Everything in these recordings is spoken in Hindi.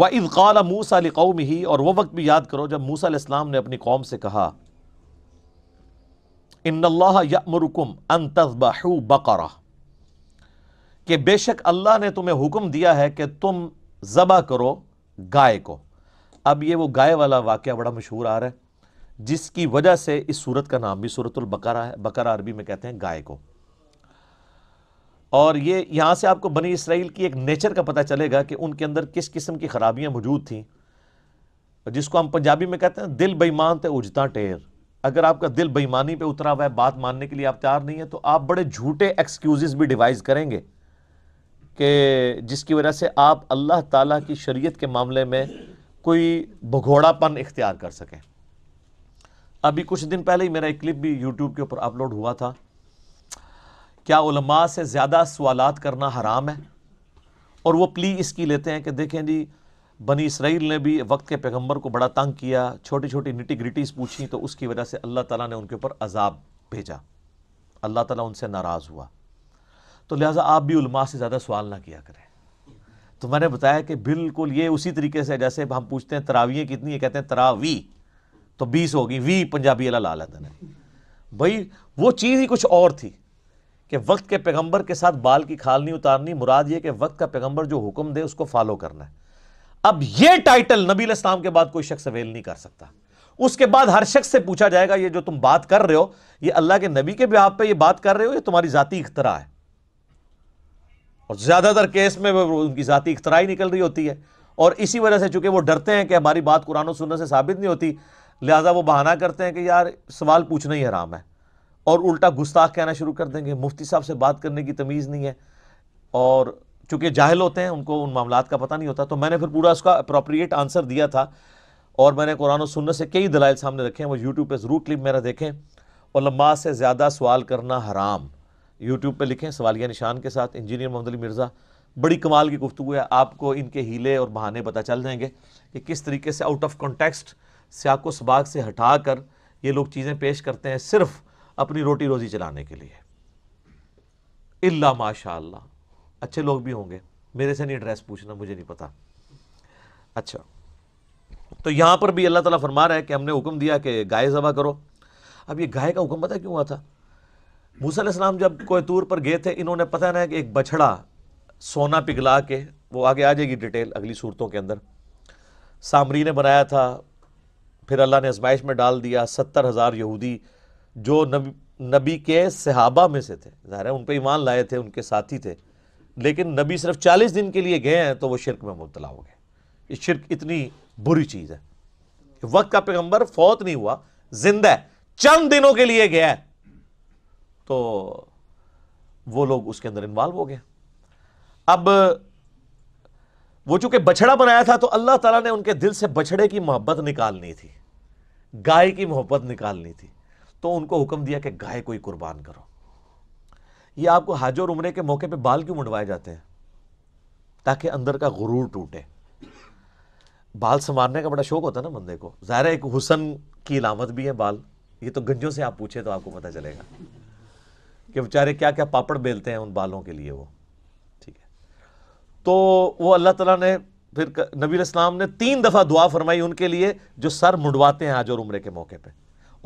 वाइद कल मूसा कौम ही और वह वक्त भी याद करो जब मूसा इस्लाम ने अपनी कौम से कहा इन्नल्लामरकुम अन कि बेशक अल्लाह ने तुम्हें हुक्म दिया है कि तुम ज़बा करो गाय को अब ये वो गाय वाला वाक्य बड़ा मशहूर आ रहा है जिसकी वजह से इस सूरत का नाम भी सूरतुल बकरा है बकरा अरबी में कहते हैं गाय को और ये यहाँ से आपको बनी इसराइल की एक नेचर का पता चलेगा कि उनके अंदर किस किस्म की खराबियाँ मौजूद थी जिसको हम पंजाबी में कहते हैं दिल बेईमान तो उजता टेर अगर आपका दिल बेईमानी पे उतरा हुआ है बात मानने के लिए आप तैयार नहीं है तो आप बड़े झूठे एक्सक्यूज़ भी डिवाइस करेंगे कि जिसकी वजह से आप अल्लाह ताला की शरीयत के मामले में कोई भगोड़ापन इख्तियार कर सकें अभी कुछ दिन पहले ही मेरा एक क्लिप भी यूट्यूब के ऊपर अपलोड हुआ था क्या उलमा से ज़्यादा सवाल करना हराम है और वो प्ली इसकी लेते हैं कि देखें जी बनी इसराइल ने भी वक्त के पैगम्बर को बड़ा तंग किया छोटी छोटी निटी ग्रिटीज़ पूछी तो उसकी वजह से अल्लाह ताला ने उनके ऊपर अजाब भेजा अल्लाह ताला उनसे नाराज़ हुआ तो लिहाजा आप भी उलमा से ज़्यादा सवाल ना किया करें तो मैंने बताया कि बिल्कुल ये उसी तरीके से जैसे हम पूछते हैं तरावियाँ कितनी है कहते हैं तरावी तो बीस होगी वी पंजाबी अला लालत भाई वो चीज़ ही कुछ और थी कि वक्त के पैगंबर के साथ बाल की खाल नहीं उतारनी मुराद ये कि वक्त का पैगंबर जो हुक्म दे उसको फॉलो करना है अब ये टाइटल नबी इस्लाम के बाद कोई शख्स अवेल नहीं कर सकता उसके बाद हर शख्स से पूछा जाएगा ये जो तुम बात कर रहे हो ये अल्लाह के नबी के बिहाब पे ये बात कर रहे हो ये तुम्हारी ज़ाती इख्तरा है और ज़्यादातर केस में उनकी ज़ाती इख्तरा ही निकल रही होती है और इसी वजह से चूंकि वो डरते हैं कि हमारी बात कुरान सुनने से साबित नहीं होती लिहाजा वो बहाना करते हैं कि यार सवाल पूछना ही हराम है और उल्टा गुस्ताख कहना शुरू कर देंगे मुफ्ती साहब से बात करने की तमीज़ नहीं है और चूँकि जाहिल होते हैं उनको उन मामला का पता नहीं होता तो मैंने फिर पूरा उसका अप्रोप्रिएट आंसर दिया था और मैंने कुरान सुनने से कई दलाइल सामने रखे हैं वो यूट्यूब पर ज़रूर क्लिप मेरा देखें और लम्बा से ज़्यादा सवाल करना हराम यूट्यूब पर लिखें सवालिया निशान के साथ इंजीनियर मोहम्मद अली मिर्ज़ा बड़ी कमाल की गुफ्तु है आपको इनके हीले और बहाने पता चल जाएंगे कि किस तरीके से आउट ऑफ कॉन्टेक्स्ट सियाको सबाग से हटा कर ये लोग चीज़ें पेश करते हैं सिर्फ़ अपनी रोटी रोजी चलाने के लिए इल्ला माशा अच्छे लोग भी होंगे मेरे से नहीं एड्रेस पूछना मुझे नहीं पता अच्छा तो यहाँ पर भी अल्लाह ताला फरमा रहा है कि हमने हुक्म दिया कि गाय जबा करो अब ये गाय का हुक्म पता क्यों हुआ था इस्लाम जब कोई तूर पर गए थे इन्होंने पता ना कि एक बछड़ा सोना पिघला के वो आगे आ जाएगी डिटेल अगली सूरतों के अंदर सामरी ने बनाया था फिर अल्लाह ने आजमाइश में डाल दिया सत्तर हज़ार यहूदी जो नबी नबी के सहाबा में से थे ज़ाहिर है उन पर ईमान लाए थे उनके साथी थे लेकिन नबी सिर्फ चालीस दिन के लिए गए हैं तो वो शिरक में मुबतला हो गए इस शिरक इतनी बुरी चीज़ है वक्त का पैगम्बर फौत नहीं हुआ जिंदा चंद दिनों के लिए गया तो वो लोग उसके अंदर इन्वॉल्व हो गए अब वो चूंकि बछड़ा बनाया था तो अल्लाह ताला ने उनके दिल से बछड़े की मोहब्बत निकालनी थी गाय की मोहब्बत निकालनी थी तो उनको हुक्म दिया कि गाय को ही कुर्बान करो ये आपको हज और उम्रे के मौके पे बाल क्यों मुंडवाए जाते हैं ताकि अंदर का गुरूर टूटे बाल संवारने का बड़ा शौक होता है ना बंदे को ज़ाहिर एक हुसन की इलामत भी है बाल ये तो गंजों से आप पूछे तो आपको पता चलेगा कि बेचारे क्या क्या पापड़ बेलते हैं उन बालों के लिए वो ठीक है तो वो अल्लाह तला ने फिर नबी इस्लाम ने तीन दफ़ा दुआ फरमाई उनके लिए जो सर मुंडवाते हैं आज और उम्र के मौके पर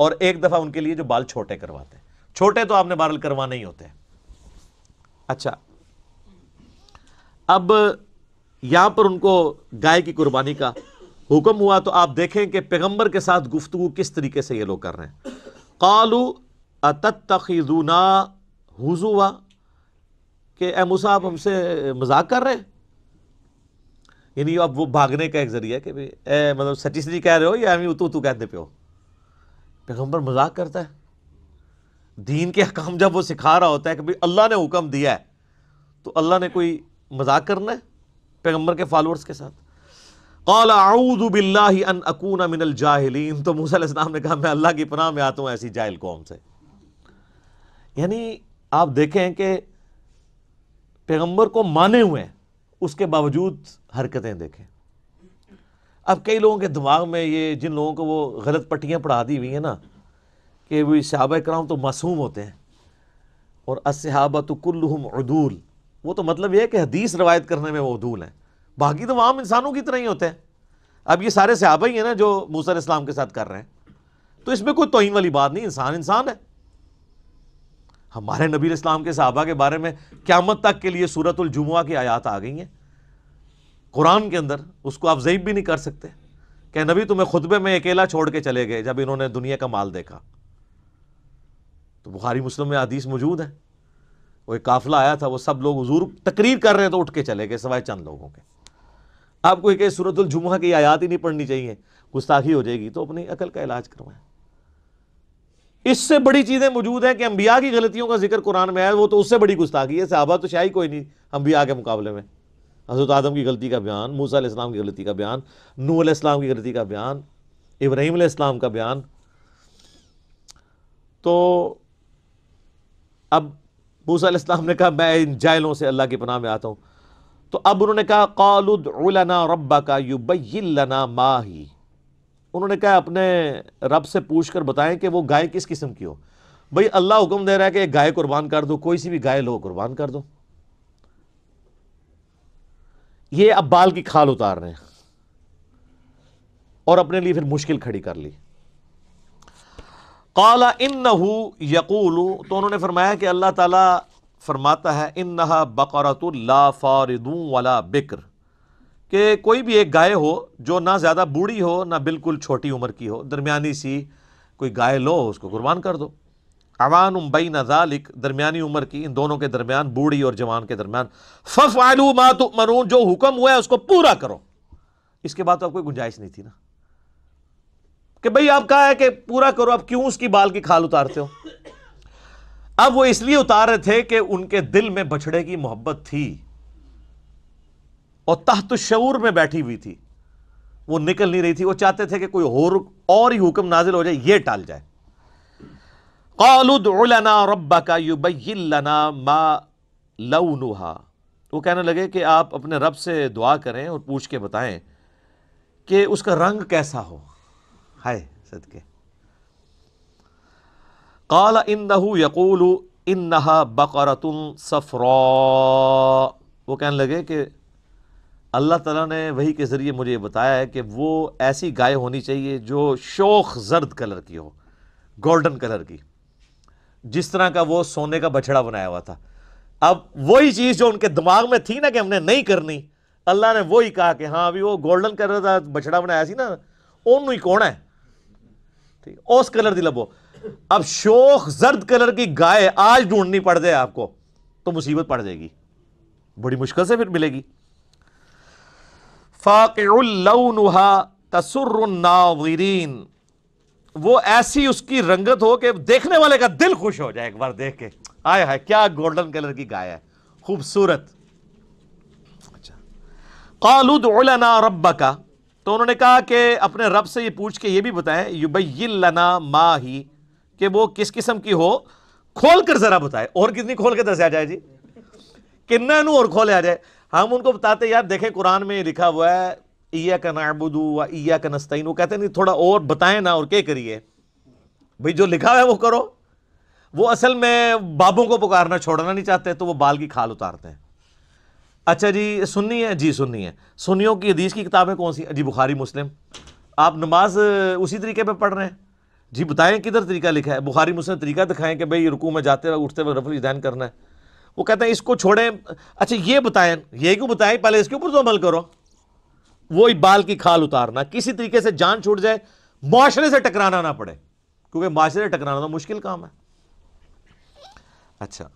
और एक दफ़ा उनके लिए जो बाल छोटे करवाते हैं छोटे तो आपने बाल करवाने ही होते हैं अच्छा अब यहां पर उनको गाय की कुर्बानी का हुक्म हुआ तो आप देखें कि पैगंबर के साथ गुफ्तु किस तरीके से ये लोग कर रहे हैं कालू अतूना हुजुआ के ए मूसा आप हमसे मजाक कर रहे हैं यानी अब वो भागने का एक जरिया कि भाई मतलब सची सची कह रहे हो या अमी उतू तू कहते पे हो पैगम्बर मजाक करता है दीन के हकाम जब वो सिखा रहा होता है कि भाई अल्लाह ने हुक्म दिया है तो अल्लाह ने कोई मजाक करना है पैगम्बर के फॉलोअर्स के साथ कौल आऊदबिल्लान अकून मिनल जाहलीन तो मूसम ने कहा मैं अल्लाह की पनाह में आता हूँ ऐसी जाहिल कौम से यानी आप देखें कि पैगम्बर को माने हुए हैं उसके बावजूद हरकतें देखें अब कई लोगों के दिमाग में ये जिन लोगों को वो गलत पट्टियाँ पढ़ा दी हुई हैं ना कि वो सहाबा कराम तो मासूम होते हैं और तो कुल्लुम अदूल वो तो मतलब ये है कि हदीस रवायत करने में वो अदूल हैं बाकी तो आम इंसानों की तरह ही होते हैं अब ये सारे सहाबा ही हैं ना जो मूसर इस्लाम के साथ कर रहे हैं तो इसमें कोई तोहन वाली बात नहीं इंसान इंसान है हमारे नबी इस्लाम के सहाबा के बारे में क्यामत तक के लिए सूरत जुमुआ की आयात आ गई हैं कुरान के अंदर उसको आप ज़ईब भी नहीं कर सकते कह नबी तुम्हें खुतबे में अकेला छोड़ के चले गए जब इन्होंने दुनिया का माल देखा तो बुखारी मुस्लिम में हदीस मौजूद है वो एक काफिला आया था वो सब लोग हजूर तकरीर कर रहे हैं तो उठ के चले गए सवाए चंद लोगों के आपको एक सूरतुल जुमा की आयात ही नहीं पढ़नी चाहिए गुस्ताखी हो जाएगी तो अपनी अकल का इलाज करवाएं इससे बड़ी चीज़ें मौजूद हैं कि अम्बिया की गलतियों का जिक्र कुरान में आया वो तो उससे बड़ी गुस्ताखी है साहबा तो शाही कोई नहीं अम्बिया के मुकाबले में हज़रत आदम की गलती का बयान मूसा इस्लाम की गलती का बयान नू इस्लाम की गलती का बयान इब्राहिम इस्लाम का बयान तो अब मूसा इस्लाम ने कहा मैं इन जायलों से अल्लाह की पनाह में आता हूँ तो अब उन्होंने कहा कौलना रब्बा का युबना माही उन्होंने कहा अपने रब से पूछ कर बताएं कि वो गाय किस किस्म की हो भाई अल्लाह हुक्म दे रहा है कि गाय कुर्बान कर दो कोई सी भी गाय लो कुर्बान कर दो ये अब बाल की खाल उतार रहे हैं और अपने लिए फिर मुश्किल खड़ी कर ली काला इन नहू यकूल तो उन्होंने फरमाया कि अल्लाह ताला फरमाता है इन नहा बकरतुल्ला फ़ारदू वाला बिक्र के कोई भी एक गाय हो जो ना ज़्यादा बूढ़ी हो ना बिल्कुल छोटी उम्र की हो दरमियानी सी कोई गाय लो उसको कुर्बान कर दो अवान उम्बई नजालिक दरमियानी उम्र की इन दोनों के दरमियान बूढ़ी और जवान के दरमियान फ़फ आलू मात मरून जो हुक्म हुआ है उसको पूरा करो इसके बाद तो आपको गुंजाइश नहीं थी ना कि भाई आप कहा है कि पूरा करो आप क्यों उसकी बाल की खाल उतारते हो अब वो इसलिए उतार रहे थे कि उनके दिल में बछड़े की मोहब्बत थी और तहत शूर में बैठी हुई थी वो निकल नहीं रही थी वो चाहते थे कि कोई और और ही हुक्म नाजिल हो जाए ये टाल जाए उलना रब्बा का युबयना मा लऊनुहा वो कहने लगे कि आप अपने रब से दुआ करें और पूछ के बताएं कि उसका रंग कैसा हो हाय सदके काला इन दहू यकूल इन नहा बकरतुल सफ़रा वो कहने लगे कि अल्लाह ताला ने वही के ज़रिए मुझे ये बताया है कि वो ऐसी गाय होनी चाहिए जो शोख जर्द कलर की हो गोल्डन कलर की जिस तरह का वो सोने का बछड़ा बनाया हुआ था अब वही चीज़ जो उनके दिमाग में थी ना कि हमने नहीं करनी अल्लाह ने वही कहा कि हाँ अभी वो गोल्डन कलर का बछड़ा बनाया सी ना ओनू ही कौन है ठीक उस कलर की लबो अब शोख जर्द कलर की गाय आज ढूंढनी पड़ जाए आपको तो मुसीबत पड़ जाएगी बड़ी मुश्किल से फिर मिलेगी फ़ाक़ुल्लहा तसुर वो ऐसी उसकी रंगत हो कि देखने वाले का दिल खुश हो जाए एक बार देख के आए हाय क्या गोल्डन कलर की गाय है खूबसूरत अच्छा कालुदना रब्बा का तो उन्होंने कहा कि अपने रब से ये पूछ के ये भी बताएं युबैलना मा ही कि वो किस किस्म की हो खोल कर जरा बताए और कितनी खोल के दस आ जाए जी किन्ना और खोले आ जाए हम उनको बताते यार देखें कुरान में लिखा हुआ है ईया का नाबुदू व ईया का नस्तैन वो कहते नहीं थोड़ा और बताएं ना और क्या करिए भाई जो लिखा है वो करो वो असल में बाबों को पुकारना छोड़ना नहीं चाहते तो वो बाल की खाल उतारते हैं अच्छा जी सुननी है जी सुननी है सुनियों की हदीस की किताबें कौन सी जी बुखारी मुस्लिम आप नमाज उसी तरीके पे पढ़ रहे हैं जी बताएं किधर तरीका लिखा है बुखारी मुस्लिम तरीका दिखाएं कि भाई रुकू में जाते वक्त उठते वक्त रफल इदैन करना है वो कहते हैं इसको छोड़ें अच्छा ये बताएं ये क्यों बताएं पहले इसके ऊपर तो अमल करो वो इकबाल की खाल उतारना किसी तरीके से जान छूट जाए माशरे से टकराना ना पड़े क्योंकि माशरे से टकराना तो मुश्किल काम है अच्छा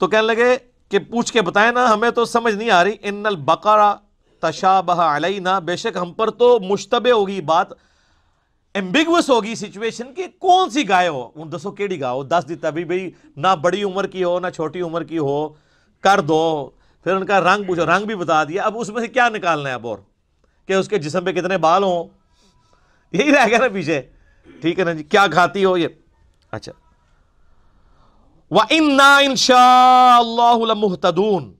तो कहने लगे कि पूछ के बताए ना हमें तो समझ नहीं आ रही इन्नल बकरा तशाबह ना बेशक हम पर तो मुश्तबे होगी बात एम्बिगस होगी सिचुएशन की कौन सी गाय हो उन दसो केड़ी गाय हो दस दी तभी भाई ना बड़ी उम्र की हो ना छोटी उम्र की हो कर दो फिर उनका रंग पूछो रंग भी बता दिया अब उसमें से क्या निकालना है अब और कि उसके जिसम पे कितने बाल हों यही रह गया ना पीछे ठीक है ना जी क्या खाती हो ये अच्छा व इन्ना इनशाहतदून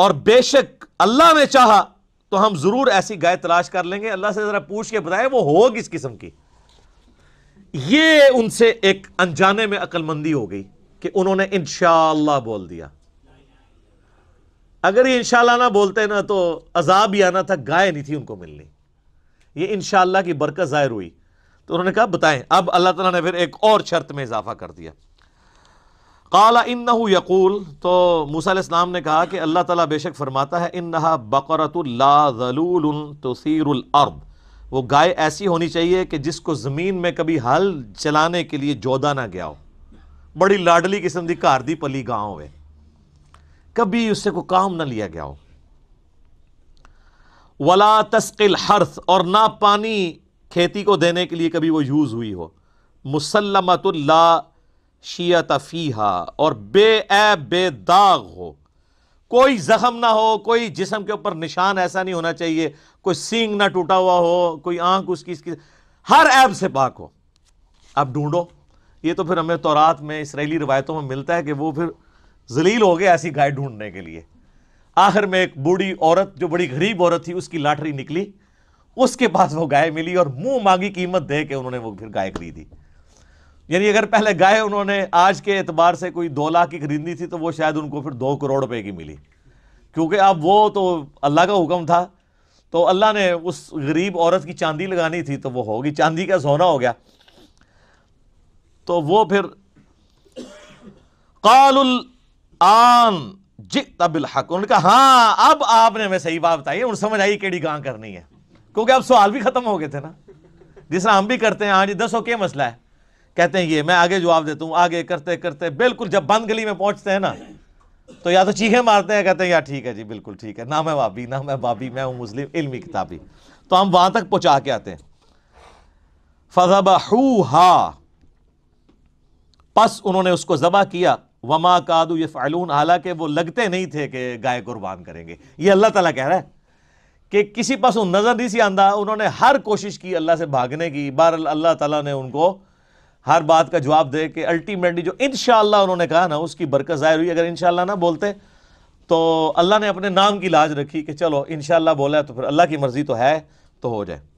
और बेशक अल्लाह ने चाहा तो हम जरूर ऐसी गाय तलाश कर लेंगे अल्लाह से जरा पूछ के बताए वो हो किस किस्म की ये उनसे एक अनजाने में अक्लमंदी हो गई कि उन्होंने इनशाला बोल दिया अगर ये इंशाल्लाह ना बोलते ना तो अजाब ही आना था गाय नहीं थी उनको मिलनी ये इंशाल्लाह की बरकत ज़ाहिर हुई तो उन्होंने कहा बताएं अब अल्लाह ताला ने फिर एक और शर्त में इजाफा कर दिया काला इन यकूल तो मूसा ने कहा कि अल्लाह ताला बेशक फरमाता है इन नहा बकरतुल्लासीरअर्द वो गाय ऐसी होनी चाहिए कि जिसको ज़मीन में कभी हल चलाने के लिए जोदा ना गया हो बड़ी लाडली किस्म की घर दी पली गाँव है कभी उससे को काम ना लिया गया हो वला तस्किल हर्थ और ना पानी खेती को देने के लिए कभी वो यूज़ हुई हो मुसलमतुल्ला शीत तफ़ीहा और बे दाग हो कोई जख्म ना हो कोई जिसम के ऊपर निशान ऐसा नहीं होना चाहिए कोई सींग ना टूटा हुआ हो कोई आंख उसकी इसकी हर ऐब से पाक हो अब ढूंढो ये तो फिर हमें तौरात में इसराइली रिवायतों में मिलता है कि वो फिर जलील हो गए ऐसी गाय ढूंढने के लिए आखिर में एक बूढ़ी औरत जो बड़ी गरीब औरत थी उसकी लाठरी निकली उसके पास वो गाय मिली और मुंह मांगी कीमत दे के उन्होंने वो फिर गाय खरीदी यानी अगर पहले गाय उन्होंने आज के एतबार से कोई दो लाख की खरीदनी थी तो वो शायद उनको फिर दो करोड़ रुपए की मिली क्योंकि अब वो तो अल्लाह का हुक्म था तो अल्लाह ने उस गरीब औरत की चांदी लगानी थी तो वो होगी चांदी का सोना हो गया तो वो फिर कालुल आन जित बिल हक उन्होंने कहा हाँ अब आपने हमें सही बात बताई उन समझ आई केड़ी गां करनी है क्योंकि अब सवाल भी खत्म हो गए थे ना जिस हम भी करते हैं हाँ जी दसो क्या मसला है कहते हैं ये मैं आगे जवाब देता हूँ आगे करते करते बिल्कुल जब बंद गली में पहुंचते हैं ना तो या तो चीखें मारते हैं कहते हैं यार ठीक है जी बिल्कुल ठीक है ना मैं भाभी ना मैं भाभी मैं हूँ मुस्लिम इलमी किताबी तो हम वहां तक पहुंचा के आते हैं फजबहू हा पस उन्होंने उसको जबा किया वमा कादू ये फ़ालून हालांकि वो लगते नहीं थे कि गाय कुर्बान करेंगे ये अल्लाह ताला कह रहा है कि किसी पास नज़र नहीं सी आंदा उन्होंने हर कोशिश की अल्लाह से भागने की बार अल्लाह ताला ने उनको हर बात का जवाब दे कि अल्टीमेटली जो इन उन्होंने कहा ना उसकी बरकत ज़ाहिर हुई अगर इन ना बोलते तो अल्लाह ने अपने नाम की लाज रखी कि चलो इन बोला तो फिर अल्लाह की मर्ज़ी तो है तो हो जाए